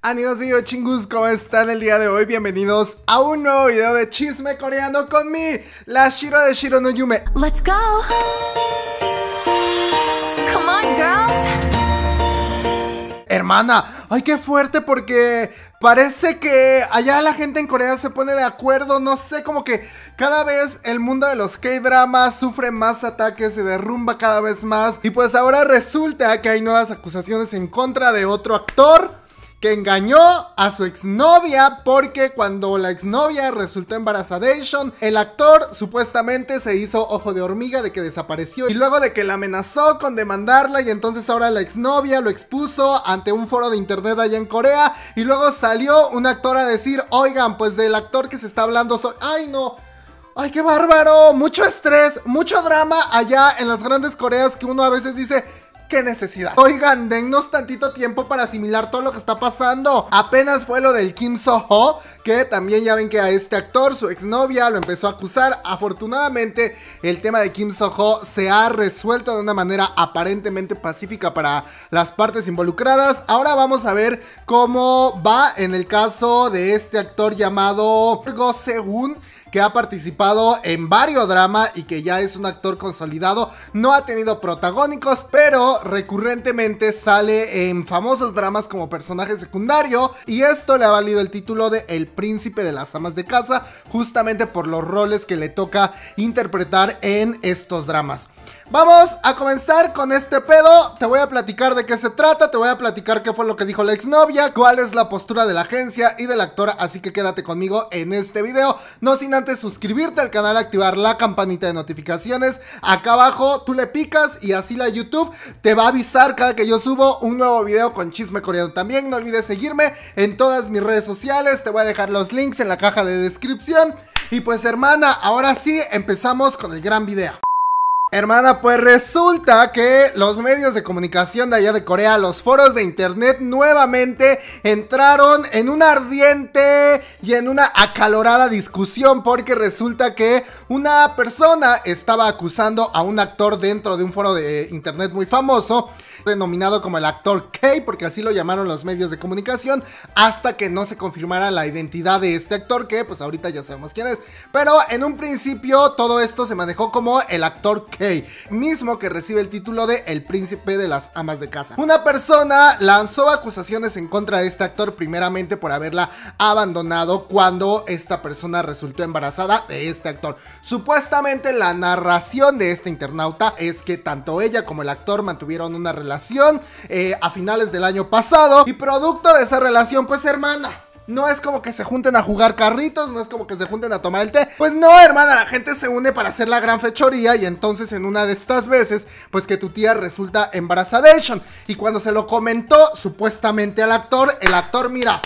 Amigos y chingus, ¿cómo están el día de hoy? Bienvenidos a un nuevo video de chisme coreano con mi, la Shiro de Shiro no Yume. Let's go. Come on, girls. Hermana, ay qué fuerte porque parece que allá la gente en Corea se pone de acuerdo, no sé, como que cada vez el mundo de los K-dramas sufre más ataques, se derrumba cada vez más y pues ahora resulta que hay nuevas acusaciones en contra de otro actor que engañó a su exnovia porque cuando la exnovia resultó embarazada, el actor supuestamente se hizo ojo de hormiga de que desapareció y luego de que la amenazó con demandarla y entonces ahora la exnovia lo expuso ante un foro de internet allá en Corea y luego salió un actor a decir, oigan, pues del actor que se está hablando soy... ¡Ay no! ¡Ay, qué bárbaro! Mucho estrés, mucho drama allá en las grandes Coreas que uno a veces dice qué necesidad. Oigan, dennos tantito tiempo para asimilar todo lo que está pasando. Apenas fue lo del Kim So-ho, que también ya ven que a este actor, su exnovia, lo empezó a acusar. Afortunadamente, el tema de Kim So-ho se ha resuelto de una manera aparentemente pacífica para las partes involucradas. Ahora vamos a ver cómo va en el caso de este actor llamado Go Seung que ha participado en varios dramas y que ya es un actor consolidado. No ha tenido protagónicos, pero recurrentemente sale en famosos dramas como personaje secundario y esto le ha valido el título de El Príncipe de las Amas de Casa, justamente por los roles que le toca interpretar en estos dramas. Vamos a comenzar con este pedo. Te voy a platicar de qué se trata, te voy a platicar qué fue lo que dijo la exnovia, cuál es la postura de la agencia y del actor así que quédate conmigo en este video. No sin antes suscribirte al canal, activar la campanita de notificaciones. Acá abajo tú le picas y así la YouTube te va a avisar cada que yo subo un nuevo video con chisme coreano. También no olvides seguirme en todas mis redes sociales, te voy a dejar los links en la caja de descripción. Y pues hermana, ahora sí empezamos con el gran video. Hermana, pues resulta que los medios de comunicación de allá de Corea, los foros de internet nuevamente entraron en una ardiente y en una acalorada discusión porque resulta que una persona estaba acusando a un actor dentro de un foro de internet muy famoso denominado como el actor K, porque así lo llamaron los medios de comunicación, hasta que no se confirmara la identidad de este actor, que pues ahorita ya sabemos quién es. Pero en un principio todo esto se manejó como el actor K, mismo que recibe el título de El príncipe de las amas de casa. Una persona lanzó acusaciones en contra de este actor, primeramente por haberla abandonado cuando esta persona resultó embarazada de este actor. Supuestamente la narración de este internauta es que tanto ella como el actor mantuvieron una relación eh, a finales del año pasado. Y producto de esa relación, pues hermana, no es como que se junten a jugar carritos, no es como que se junten a tomar el té. Pues no, hermana, la gente se une para hacer la gran fechoría y entonces en una de estas veces, pues que tu tía resulta embarazada Y cuando se lo comentó supuestamente al actor, el actor, mira,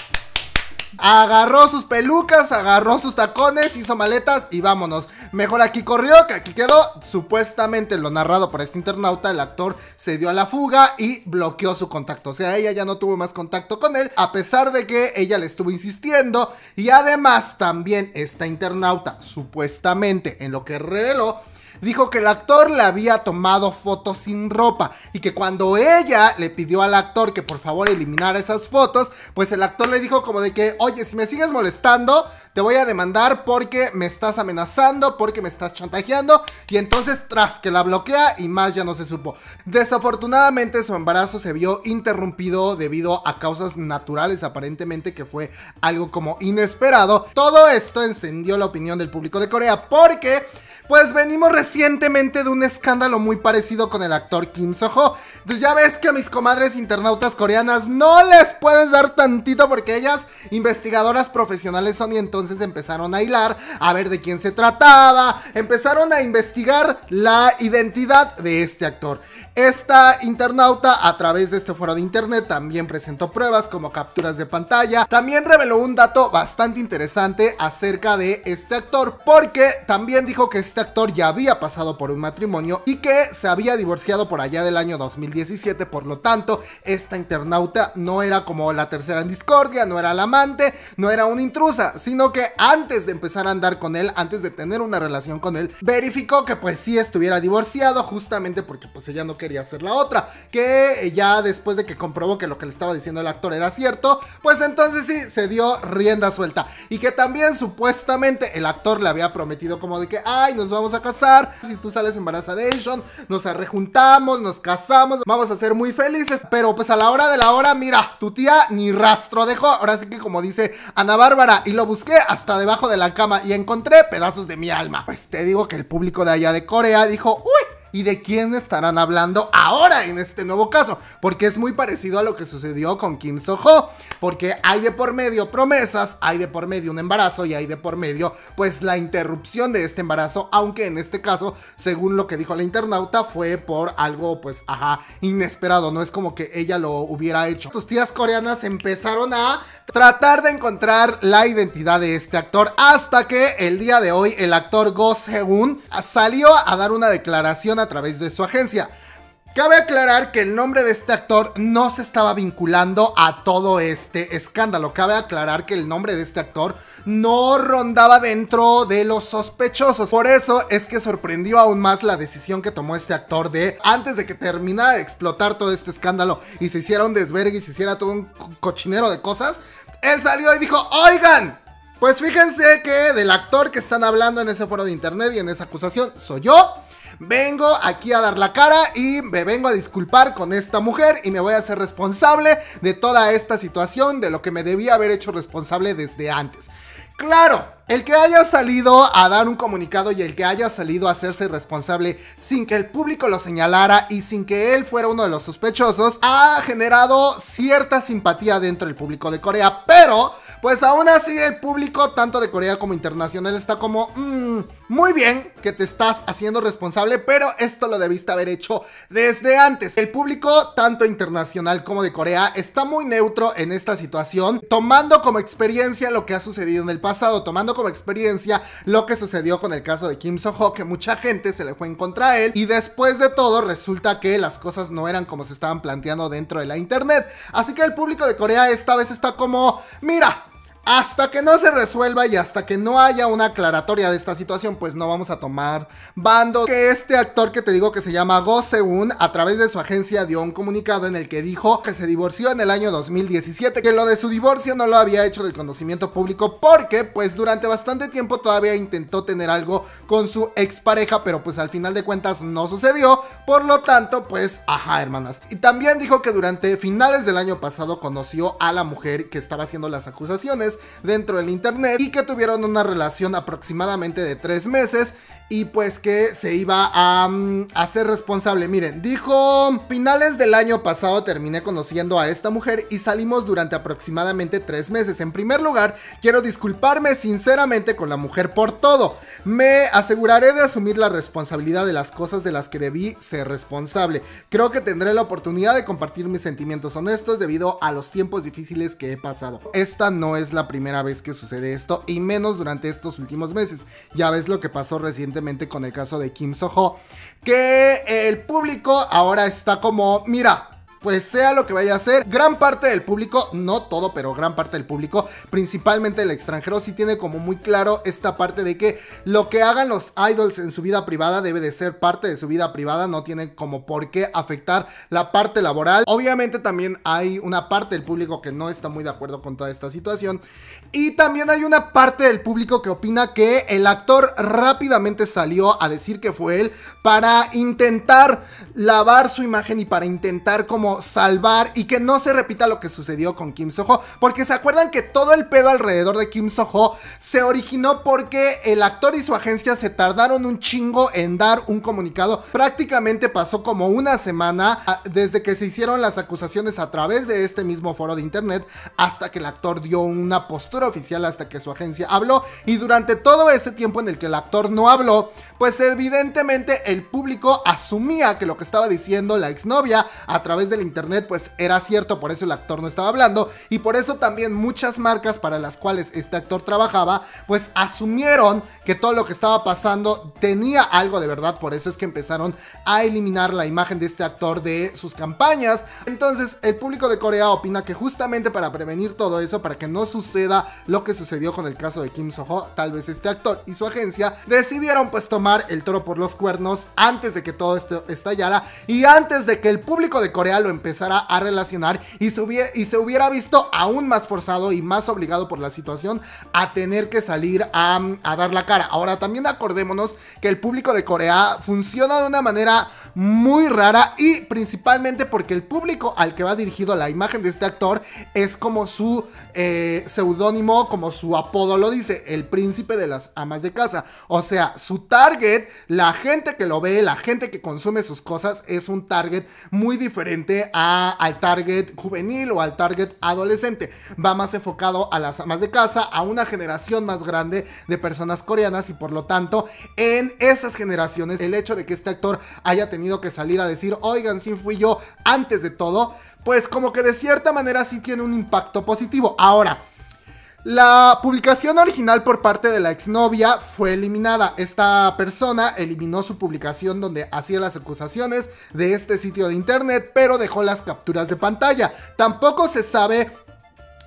Agarró sus pelucas, agarró sus tacones, hizo maletas y vámonos. Mejor aquí corrió, que aquí quedó. Supuestamente lo narrado por este internauta, el actor se dio a la fuga y bloqueó su contacto. O sea, ella ya no tuvo más contacto con él, a pesar de que ella le estuvo insistiendo. Y además también esta internauta, supuestamente en lo que reveló, dijo que el actor le había tomado fotos sin ropa y que cuando ella le pidió al actor que por favor eliminara esas fotos, pues el actor le dijo como de que, oye, si me sigues molestando, te voy a demandar porque me estás amenazando, porque me estás chantajeando y entonces tras que la bloquea y más ya no se supo. Desafortunadamente su embarazo se vio interrumpido debido a causas naturales aparentemente que fue algo como inesperado. Todo esto encendió la opinión del público de Corea porque pues venimos recientemente de un escándalo muy parecido con el actor Kim Soho. Pues ya ves que a mis comadres internautas coreanas no les puedes dar tantito porque ellas investigadoras profesionales son y entonces empezaron a hilar, a ver de quién se trataba, empezaron a investigar la identidad de este actor. Esta internauta a través de este foro de internet también presentó pruebas como capturas de pantalla, también reveló un dato bastante interesante acerca de este actor porque también dijo que este actor ya había pasado por un matrimonio y que se había divorciado por allá del año 2017, por lo tanto, esta internauta no era como la tercera en discordia, no era la amante, no era una intrusa, sino que antes de empezar a andar con él, antes de tener una relación con él, verificó que pues sí estuviera divorciado justamente porque pues ella no quería ser la otra, que ya después de que comprobó que lo que le estaba diciendo el actor era cierto, pues entonces sí, se dio rienda suelta y que también supuestamente el actor le había prometido como de que, ay, no nos vamos a casar. Si tú sales embarazada de John, nos rejuntamos, nos casamos, vamos a ser muy felices. Pero pues a la hora de la hora, mira, tu tía ni rastro dejó. Ahora sí que como dice Ana Bárbara, y lo busqué hasta debajo de la cama y encontré pedazos de mi alma. Pues te digo que el público de allá de Corea dijo, uy, y de quién estarán hablando ahora en este nuevo caso, porque es muy parecido a lo que sucedió con Kim Soho, porque hay de por medio promesas, hay de por medio un embarazo y hay de por medio pues la interrupción de este embarazo, aunque en este caso, según lo que dijo la internauta, fue por algo pues ajá, inesperado, no es como que ella lo hubiera hecho. Tus tías coreanas empezaron a tratar de encontrar la identidad de este actor hasta que el día de hoy el actor Go Seung salió a dar una declaración a través de su agencia. Cabe aclarar que el nombre de este actor no se estaba vinculando a todo este escándalo. Cabe aclarar que el nombre de este actor no rondaba dentro de los sospechosos. Por eso es que sorprendió aún más la decisión que tomó este actor de, antes de que terminara de explotar todo este escándalo y se hiciera un desvergue y se hiciera todo un cochinero de cosas, él salió y dijo, oigan, pues fíjense que del actor que están hablando en ese foro de internet y en esa acusación soy yo vengo aquí a dar la cara y me vengo a disculpar con esta mujer y me voy a hacer responsable de toda esta situación, de lo que me debía haber hecho responsable desde antes. Claro, el que haya salido a dar un comunicado y el que haya salido a hacerse responsable sin que el público lo señalara y sin que él fuera uno de los sospechosos ha generado cierta simpatía dentro del público de Corea, pero pues aún así el público tanto de Corea como internacional está como mm, muy bien que te estás haciendo responsable, pero esto lo debiste haber hecho desde antes. El público tanto internacional como de Corea está muy neutro en esta situación, tomando como experiencia lo que ha sucedido en el pasado, tomando como experiencia lo que sucedió con el caso de Kim Soho, que mucha gente se le fue en contra él y después de todo resulta que las cosas no eran como se estaban planteando dentro de la internet. Así que el público de Corea esta vez está como, mira, hasta que no se resuelva y hasta que no haya una aclaratoria de esta situación, pues no vamos a tomar bando. Que este actor que te digo que se llama Go Seun, a través de su agencia dio un comunicado en el que dijo que se divorció en el año 2017, que lo de su divorcio no lo había hecho del conocimiento público porque pues durante bastante tiempo todavía intentó tener algo con su expareja, pero pues al final de cuentas no sucedió, por lo tanto pues ajá hermanas. Y también dijo que durante finales del año pasado conoció a la mujer que estaba haciendo las acusaciones dentro del internet y que tuvieron una relación aproximadamente de tres meses y pues que se iba a hacer mm, responsable. Miren, dijo, finales del año pasado terminé conociendo a esta mujer y salimos durante aproximadamente tres meses. En primer lugar, quiero disculparme sinceramente con la mujer por todo. Me aseguraré de asumir la responsabilidad de las cosas de las que debí ser responsable. Creo que tendré la oportunidad de compartir mis sentimientos honestos debido a los tiempos difíciles que he pasado. Esta no es la primera vez que sucede esto, y menos durante estos últimos meses. Ya ves lo que pasó recientemente con el caso de Kim Soho, que el público ahora está como, mira, pues sea lo que vaya a ser, gran parte del público, no todo, pero gran parte del público, principalmente el extranjero, sí tiene como muy claro esta parte de que lo que hagan los idols en su vida privada debe de ser parte de su vida privada, no tiene como por qué afectar la parte laboral. Obviamente también hay una parte del público que no está muy de acuerdo con toda esta situación y también hay una parte del público que opina que el actor rápidamente salió a decir que fue él para intentar lavar su imagen y para intentar como salvar y que no se repita lo que sucedió con Kim Soho. Porque se acuerdan que todo el pedo alrededor de Kim Soho se originó porque el actor y su agencia se tardaron un chingo en dar un comunicado. Prácticamente pasó como una semana ah, desde que se hicieron las acusaciones a través de este mismo foro de internet hasta que el actor dio una postura oficial, hasta que su agencia habló. Y durante todo ese tiempo en el que el actor no habló, pues evidentemente el público asumía que lo que estaba diciendo la exnovia a través del internet pues era cierto, por eso el actor no estaba hablando y por eso también muchas marcas para las cuales este actor trabajaba pues asumieron que todo lo que estaba pasando tenía algo de verdad, por eso es que empezaron a eliminar la imagen de este actor de sus campañas. Entonces el público de Corea opina que justamente para prevenir todo eso, para que no suceda lo que sucedió con el caso de Kim Soho, tal vez este actor y su agencia decidieron pues tomar el toro por los cuernos antes de que todo esto estallara y antes de que el público de Corea lo empezara a relacionar y se, hubiera, y se hubiera visto aún más forzado y más obligado por la situación a tener que salir a, dar la cara. Ahora también acordémonos que el público de Corea funciona de una manera muy rara y principalmente porque el público al que va dirigido la imagen de este actor es como su eh, seudónimo, como su apodo lo dice, el príncipe de las amas de casa. O sea, su target, la gente que lo ve, la gente que consume sus cosas, es un target muy diferente al target juvenil o al target adolescente. Va más enfocado a las amas de casa, a una generación más grande de personas coreanas y por lo tanto en esas generaciones el hecho de que este actor haya tenido que salir a decir, oigan, sí fui yo antes de todo, pues como que de cierta manera sí tiene un impacto positivo. Ahora, la publicación original por parte de la exnovia fue eliminada. Esta persona eliminó su publicación donde hacía las acusaciones de este sitio de internet, pero dejó las capturas de pantalla. Tampoco se sabe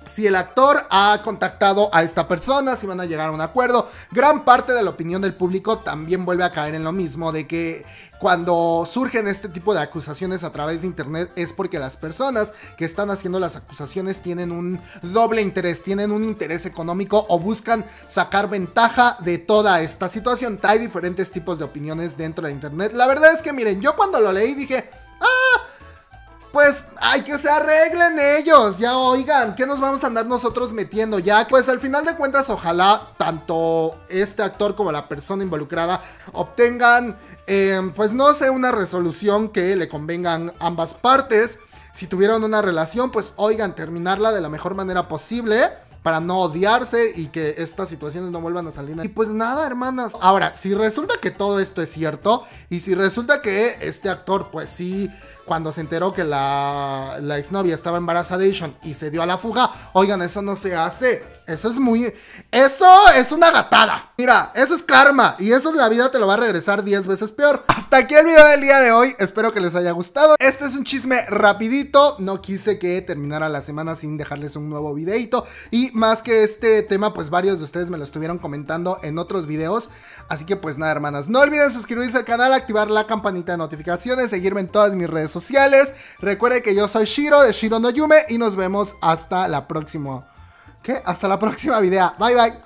si el actor ha contactado a esta persona, si van a llegar a un acuerdo. Gran parte de la opinión del público también vuelve a caer en lo mismo, de que cuando surgen este tipo de acusaciones a través de internet es porque las personas que están haciendo las acusaciones tienen un doble interés, tienen un interés económico o buscan sacar ventaja de toda esta situación. Hay diferentes tipos de opiniones dentro de internet. La verdad es que miren, yo cuando lo leí dije, ah, pues Ay, que se arreglen ellos. Ya oigan, ¿qué nos vamos a andar nosotros metiendo ya? Pues al final de cuentas, ojalá tanto este actor como la persona involucrada obtengan, eh, pues no sé, una resolución que le convengan ambas partes. Si tuvieron una relación, pues oigan, terminarla de la mejor manera posible para no odiarse y que estas situaciones no vuelvan a salir. Y pues nada, hermanas. Ahora, si resulta que todo esto es cierto y si resulta que este actor, pues sí, cuando se enteró que la, exnovia estaba embarazada y se dio a la fuga, oigan, eso no se hace. Eso es muy... Eso es una gatada. Mira, eso es karma. Y eso es la vida te lo va a regresar 10 veces peor. Hasta aquí el video del día de hoy. Espero que les haya gustado. Este es un chisme rapidito. No quise que terminara la semana sin dejarles un nuevo videito. Y más que este tema, pues varios de ustedes me lo estuvieron comentando en otros videos. Así que pues nada, hermanas. No olviden suscribirse al canal, activar la campanita de notificaciones, seguirme en todas mis redes sociales. Recuerden que yo soy Shiro de Shiro no Yume y nos vemos hasta la próxima hasta la próxima video. Bye bye.